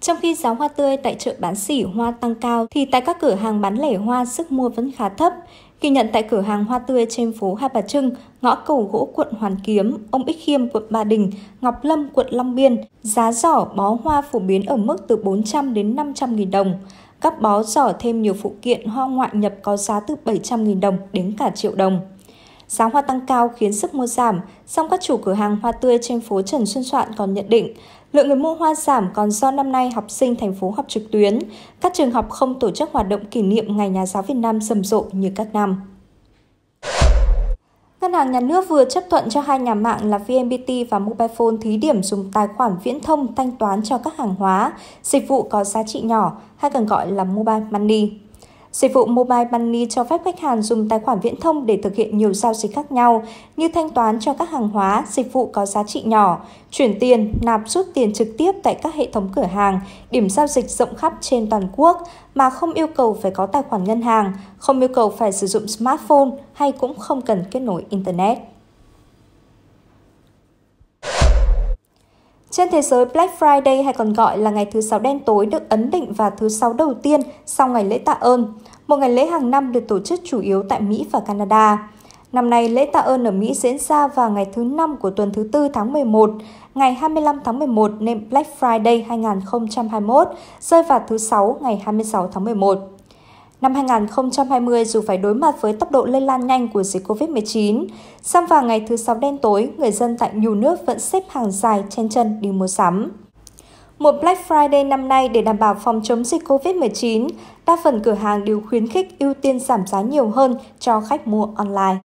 Trong khi giá hoa tươi tại chợ bán sỉ hoa tăng cao thì tại các cửa hàng bán lẻ hoa sức mua vẫn khá thấp. Ghi nhận tại cửa hàng hoa tươi trên phố Hai Bà Trưng, ngõ cầu gỗ quận Hoàn Kiếm, ông Ích Khiêm quận Ba Đình, Ngọc Lâm quận Long Biên, giá giỏ bó hoa phổ biến ở mức từ 400 đến 500 nghìn đồng. Các bó giỏ thêm nhiều phụ kiện hoa ngoại nhập có giá từ 700 nghìn đồng đến cả triệu đồng. Giá hoa tăng cao khiến sức mua giảm, song các chủ cửa hàng hoa tươi trên phố Trần Xuân Soạn còn nhận định lượng người mua hoa giảm còn do năm nay học sinh thành phố học trực tuyến, các trường học không tổ chức hoạt động kỷ niệm Ngày Nhà giáo Việt Nam rầm rộ như các năm. Ngân hàng nhà nước vừa chấp thuận cho hai nhà mạng là VNPT và Mobile thí điểm dùng tài khoản viễn thông thanh toán cho các hàng hóa, dịch vụ có giá trị nhỏ, hay còn gọi là Mobile Money. Dịch vụ Mobile Money cho phép khách hàng dùng tài khoản viễn thông để thực hiện nhiều giao dịch khác nhau như thanh toán cho các hàng hóa, dịch vụ có giá trị nhỏ, chuyển tiền, nạp rút tiền trực tiếp tại các hệ thống cửa hàng, điểm giao dịch rộng khắp trên toàn quốc mà không yêu cầu phải có tài khoản ngân hàng, không yêu cầu phải sử dụng smartphone hay cũng không cần kết nối Internet. Trên thế giới, Black Friday hay còn gọi là ngày thứ sáu đen tối được ấn định vào thứ sáu đầu tiên sau ngày lễ tạ ơn, một ngày lễ hàng năm được tổ chức chủ yếu tại Mỹ và Canada. Năm nay, lễ tạ ơn ở Mỹ diễn ra vào ngày thứ năm của tuần thứ tư tháng 11, ngày 25 tháng 11 nên Black Friday 2021 rơi vào thứ sáu ngày 26 tháng 11. Năm 2020, dù phải đối mặt với tốc độ lây lan nhanh của dịch COVID-19, sang vào ngày thứ Sáu đen tối, người dân tại nhiều nước vẫn xếp hàng dài chen chân đi mua sắm. Một Black Friday năm nay để đảm bảo phòng chống dịch COVID-19, đa phần cửa hàng đều khuyến khích ưu tiên giảm giá nhiều hơn cho khách mua online.